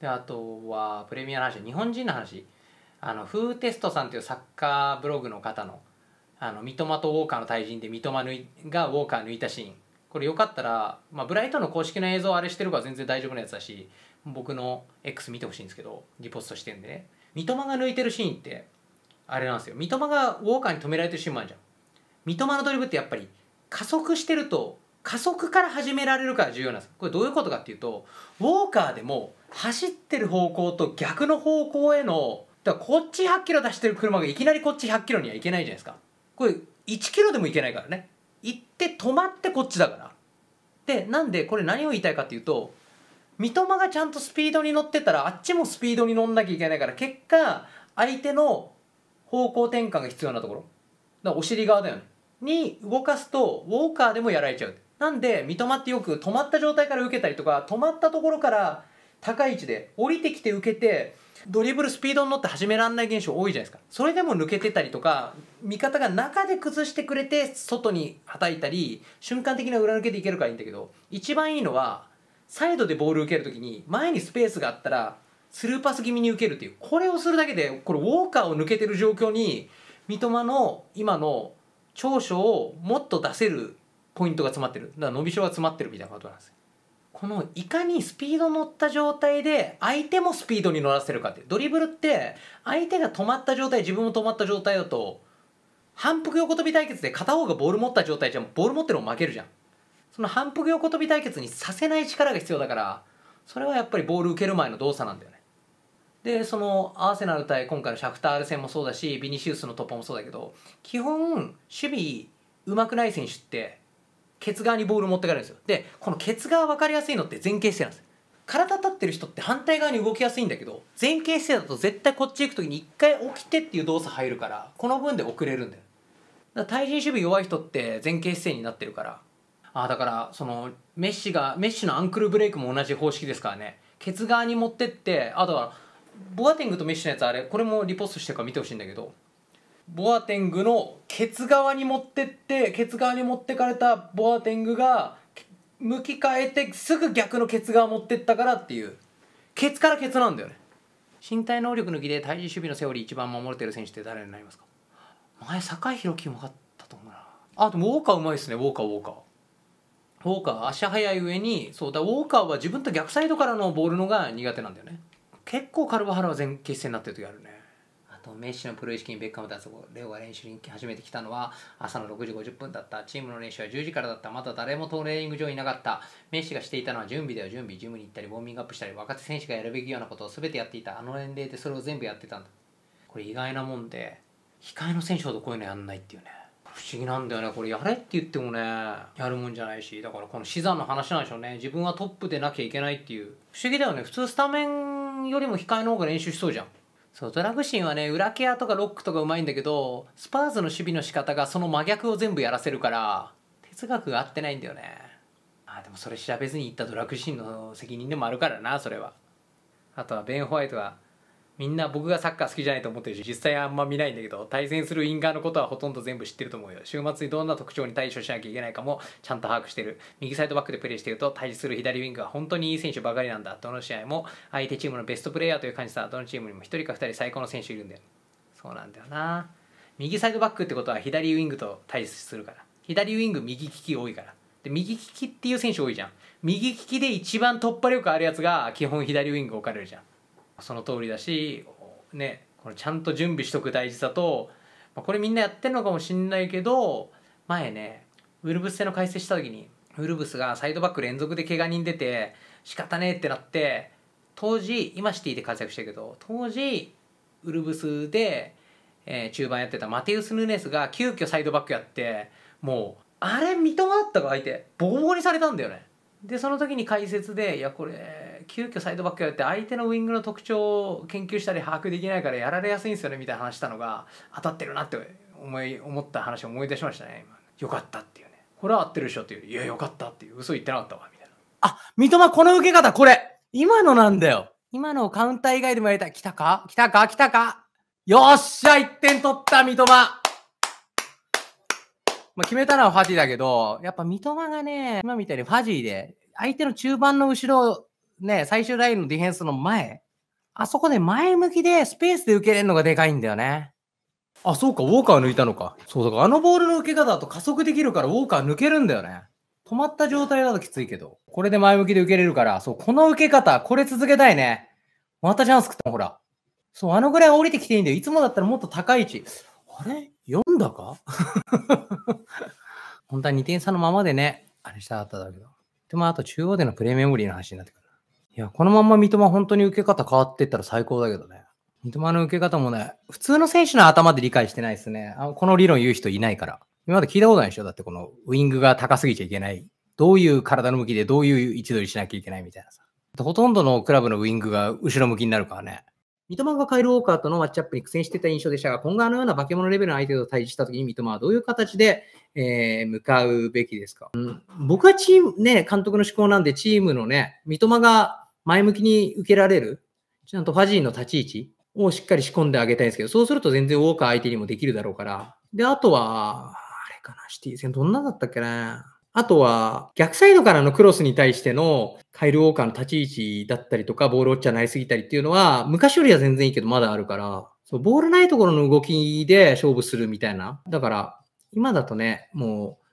であとはプレミアの話日本人の話あのフーテストさんというサッカーブログの方のあの三笘とウォーカーの対人で三笘がウォーカー抜いたシーンこれよかったら、まあ、ブライトの公式の映像あれしてるから全然大丈夫なやつだし僕の X 見てほしいんですけどリポストしてんでね三笘が抜いてるシーンってあれなんですよ三笘がウォーカーに止められてるシーンもあるじゃん三笘のドリブってやっぱり加速してると加速から始められるから重要なんですこれどういうことかっていうとウォーカーでも走ってる方向と逆の方向へのだこっち100キロ出してる車がいきなりこっち100キロにはいけないじゃないですかこれ1キロでもいけないからね行って止まってこっちだからでなんでこれ何を言いたいかっていうと三笘がちゃんとスピードに乗ってたらあっちもスピードに乗んなきゃいけないから結果相手の方向転換が必要なところだからお尻側だよねに動かすとウォーカーでもやられちゃうなんで三笘ってよく止まった状態から受けたりとか止まったところから高い位置で降りてきて受けてドリブルスピードに乗って始めらんない現象多いじゃないですかそれでも抜けてたりとか味方が中で崩してくれて外にはたいたり瞬間的な裏抜けでいけるからいいんだけど一番いいのはサイドでボール受ける時に前にスペースがあったらスルーパス気味に受けるっていうこれをするだけでこれウォーカーを抜けてる状況に三笘の今の長所をもっと出せるポイントが詰まってるだから伸びしろが詰まってるみたいなことなんですよこのいかにスピード乗った状態で相手もスピードに乗らせるかってドリブルって相手が止まった状態自分も止まった状態だと反復横跳び対決で片方がボール持った状態じゃボール持ってるも負けるじゃんその反復横跳び対決にさせない力が必要だからそれはやっぱりボール受ける前の動作なんだよねでそのアーセナル対今回のシャフタール戦もそうだしビニシウスの突破もそうだけど基本守備上手くない選手ってケツ側にボール持ってかれるんですよでこのケツ側分かりやすいのって前傾姿勢なんです体立ってる人って反対側に動きやすいんだけど前傾姿勢だと絶対こっち行く時に一回起きてっていう動作入るからこの分で遅れるんだよだ対人守備弱い人って前傾姿勢になってるからあだからそのメッシがメッシのアンクルブレイクも同じ方式ですからねケツ側に持ってってあとはボアティングとメッシのやつあれこれもリポストしてるから見てほしいんだけどボアテングのケツ側に持ってってケツ側に持ってかれたボアテングが向き変えてすぐ逆のケツ側持ってったからっていうケツからケツなんだよね身体能力抜きで対人守備のセオリー一番守れてる選手って誰になりますか前酒井宏樹うまかったと思うなあもウォーカーうまいっすねウォーカーウォーカーウォーカー足速い上にそうだウォーカーは自分と逆サイドからのボールのが苦手なんだよね結構カルバハラは前傾姿勢になってる時あるねとメッシのプロ意識にベッカムだとレオが練習に始めてきたのは朝の6時50分だったチームの練習は10時からだったまた誰もトレーニング場にいなかったメッシがしていたのは準備だよ準備ジムに行ったりウォーミングアップしたり若手選手がやるべきようなことを全てやっていたあの年齢でそれを全部やってたんだこれ意外なもんで控えの選手ほどこういうのやんないっていうね不思議なんだよねこれやれって言ってもねやるもんじゃないしだからこの死産の話なんでしょうね自分はトップでなきゃいけないっていう不思議だよね普通スタメンよりも控えの方が練習しそうじゃんそうドラグシンはね裏ケアとかロックとかうまいんだけどスパーズの守備の仕方がその真逆を全部やらせるから哲学が合ってないんだよねあでもそれ調べずに行ったドラグシンの責任でもあるからなそれはあとはベン・ホワイトはみんな僕がサッカー好きじゃないと思ってるし実際あんま見ないんだけど対戦するインーのことはほとんど全部知ってると思うよ週末にどんな特徴に対処しなきゃいけないかもちゃんと把握してる右サイドバックでプレーしてると対峙する左ウィングは本当にいい選手ばかりなんだどの試合も相手チームのベストプレーヤーという感じさどのチームにも1人か2人最高の選手いるんだよそうなんだよな右サイドバックってことは左ウィングと対峙するから左ウィング右利き多いからで右利きっていう選手多いじゃん右利きで一番突破力あるやつが基本左ウィング置かれるじゃんその通りだし、ね、このちゃんと準備しとく大事さと、まあ、これみんなやってるのかもしんないけど前ねウルブス戦の解説した時にウルブスがサイドバック連続で怪我人出て仕方ねえってなって当時今シティで活躍してるけど当時ウルブスで、えー、中盤やってたマテウス・ヌネスが急遽サイドバックやってもうあれ三笘だったか相手ボコボコにされたんだよねでその時に解説でいやこれ急遽サイドバックやって相手のウイングの特徴を研究したり把握できないからやられやすいんですよねみたいな話したのが当たってるなって思い思った話を思い出しましたねよかったっていうねこれは合ってるでしょっていういやよかったっていう嘘言ってなかったわみたいなあ三笘この受け方これ今のなんだよ今のカウンター以外でもやりたい来たか来たか来たかよっしゃ1点取った三笘まあ、決めたのはファジーだけど、やっぱ三笘がね、今みたいにファジーで、相手の中盤の後ろね、最終ラインのディフェンスの前、あそこで前向きでスペースで受けれるのがでかいんだよね。あ、そうか、ウォーカー抜いたのか。そう、だあのボールの受け方だと加速できるからウォーカー抜けるんだよね。止まった状態だときついけど、これで前向きで受けれるから、そう、この受け方、これ続けたいね。またチャンス食ったほら。そう、あのぐらい降りてきていいんだよ。いつもだったらもっと高い位置。あれ読んだか 本当は2点差のままでね、あれしたかっただけど。でもあと中央でのプレイメモリーの話になってくる。いや、このまんま三笘本当に受け方変わってったら最高だけどね。三笘の受け方もね、普通の選手の頭で理解してないですね。あこの理論言う人いないから。今まで聞いたことないでしょだってこのウイングが高すぎちゃいけない。どういう体の向きでどういう位置取りしなきゃいけないみたいなさ。ほとんどのクラブのウイングが後ろ向きになるからね。三笘がカイル・ウォーカーとのマッチアップに苦戦してた印象でしたが、今後あのような化け物レベルの相手と対峙したときに三笘はどういう形で、えー、向かうべきですか、うん、僕はチーム、ね、監督の思考なんで、チームのね、三笘が前向きに受けられる、ちゃんとファジーの立ち位置をしっかり仕込んであげたいんですけど、そうすると全然ウォーカー相手にもできるだろうから。で、あとは、あれかな、シティ戦どんなだったっけな。あとは、逆サイドからのクロスに対してのカイル・ウォーカーの立ち位置だったりとか、ボールウォッチャーなりすぎたりっていうのは、昔よりは全然いいけど、まだあるから、そうボールないところの動きで勝負するみたいな。だから、今だとね、もう、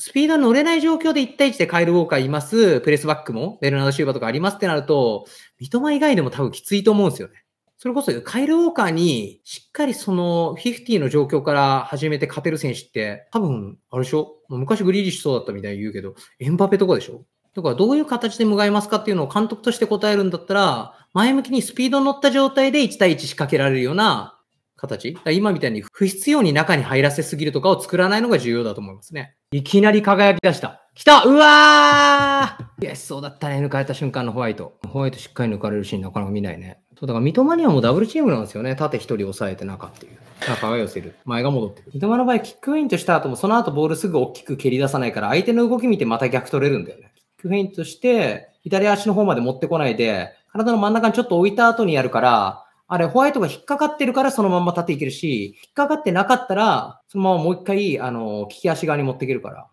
スピード乗れない状況で1対1でカイル・ウォーカーいます、プレスバックも、ベルナード・シューバーとかありますってなると、三笘以外でも多分きついと思うんですよね。それこそカイル・ウォーカーにしっかりそのフフィティの状況から始めて勝てる選手って多分、あれでしょ昔グリーリッシュそうだったみたいに言うけど、エンバペとかでしょだからどういう形で迎えますかっていうのを監督として答えるんだったら、前向きにスピード乗った状態で1対1仕掛けられるような形。今みたいに不必要に中に入らせすぎるとかを作らないのが重要だと思いますね。いきなり輝き出した。来たうわーいや、そうだったね。抜かれた瞬間のホワイト。ホワイトしっかり抜かれるシーンなかなか見ないね。そうだから三笘にはもうダブルチームなんですよね。縦一人抑えて中っていう。中が寄せる。前が戻ってる。三笘の場合、キックフェイントした後もその後ボールすぐ大きく蹴り出さないから相手の動き見てまた逆取れるんだよね。キックフェイントして左足の方まで持ってこないで体の真ん中にちょっと置いた後にやるからあれ、ホワイトが引っかかってるからそのまんま立っていけるし、引っかかってなかったら、そのままもう一回、あの、利き足側に持っていけるから。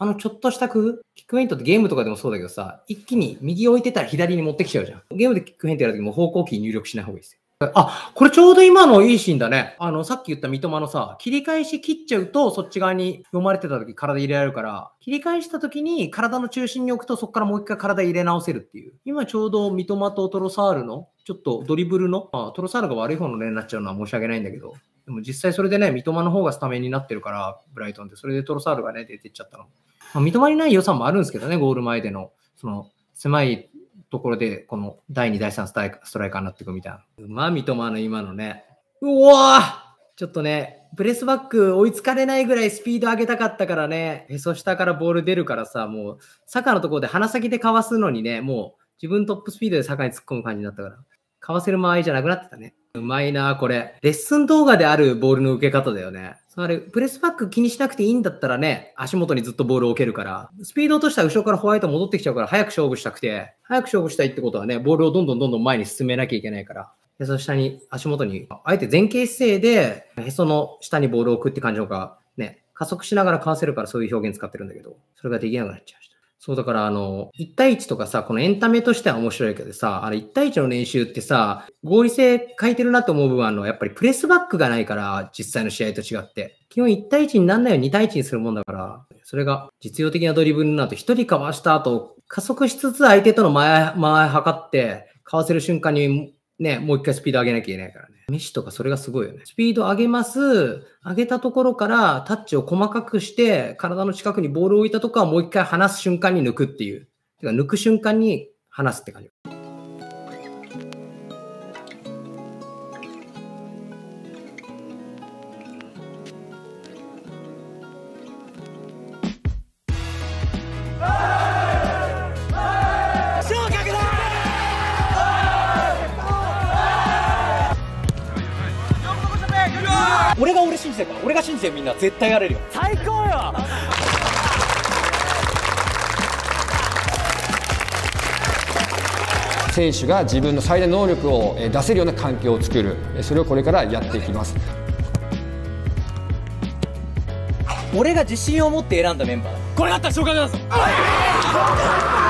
あの、ちょっとした工夫キックフェイントってゲームとかでもそうだけどさ、一気に右置いてたら左に持ってきちゃうじゃん。ゲームでキックフェイントやるときも方向キー入力しない方がいいですよ。あ、これちょうど今のいいシーンだね。あの、さっき言った三笘のさ、切り返し切っちゃうと、そっち側に読まれてた時体入れられるから、切り返した時に体の中心に置くと、そこからもう一回体入れ直せるっていう。今ちょうど三笘とトロサールの、ちょっとドリブルの、まあ、トロサールが悪い方の例になっちゃうのは申し訳ないんだけど、でも実際それでね、三笘の方がスタメンになってるから、ブライトンで、それでトロサールがね、出てっちゃったの。まあ、三笘にない良さもあるんですけどね、ゴール前での、その、狭いところで、この第2、第3ストライカーになっていくみたいな。まあ、三笘の今のね。うわちょっとね、プレスバック追いつかれないぐらいスピード上げたかったからね、へそ下からボール出るからさ、もう、坂のところで鼻先でかわすのにね、もう自分トップスピードで坂に突っ込む感じになったから、かわせる間合いじゃなくなってたね。うまいな、これ。レッスン動画であるボールの受け方だよね。あれ、プレスバック気にしなくていいんだったらね、足元にずっとボールを置けるから、スピード落としたら後ろからホワイト戻ってきちゃうから、早く勝負したくて、早く勝負したいってことはね、ボールをどんどんどんどん前に進めなきゃいけないから、へそ下に、足元に、あえて前傾姿勢で、へその下にボールを置くって感じのか、が、ね、加速しながらかわせるからそういう表現使ってるんだけど、それができなくなっちゃうし。そう、だからあの、1対1とかさ、このエンタメとしては面白いけどさ、あれ1対1の練習ってさ、合理性欠いてるなと思う部分あの、やっぱりプレスバックがないから、実際の試合と違って。基本1対1になんないように2対1にするもんだから、それが実用的なドリブルになると、1人かわした後、加速しつつ相手との前、前測って、かわせる瞬間にね、もう一回スピード上げなきゃいけないからね。メッシとかそれがすごいよね。スピード上げます。上げたところからタッチを細かくして、体の近くにボールを置いたとこはもう一回離す瞬間に抜くっていう。てか抜く瞬間に離すって感じ。信じてるから俺が信じてるみんな絶対やれるよ最高よ 選手が自分の最大能力を出せるような環境を作るそれをこれからやっていきます俺が自信を持って選んだメンバーこれだったら紹介します